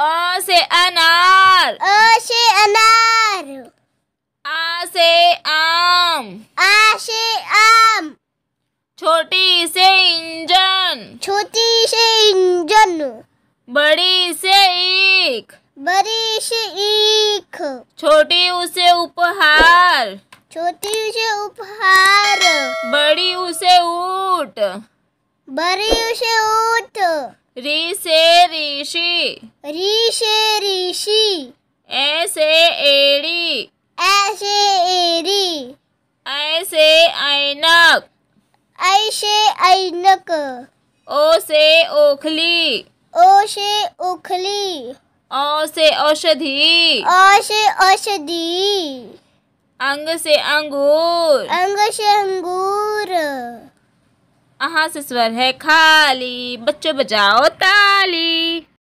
अ से अनार अ से अनार आ से आम आ से आम छोटी से इंजन छोटी से इंजन बड़ी से एक बड़ी से ईख छोटी उसे उपहार छोटी उसे उपहार बड़ी उसे ऊट बड़ी उसे ऊट री से ऋषि री से ऋषि एड़ी ऐसे एड़ी ऐसे ऐनक ऐ ऐनक ओ से ओखली ओ से ओखली ओ से औषधि ओ से औषधि अंग से अंगूर अंग से अंगूर अहा से स्वर है खाली बच्चों बजाओ ताली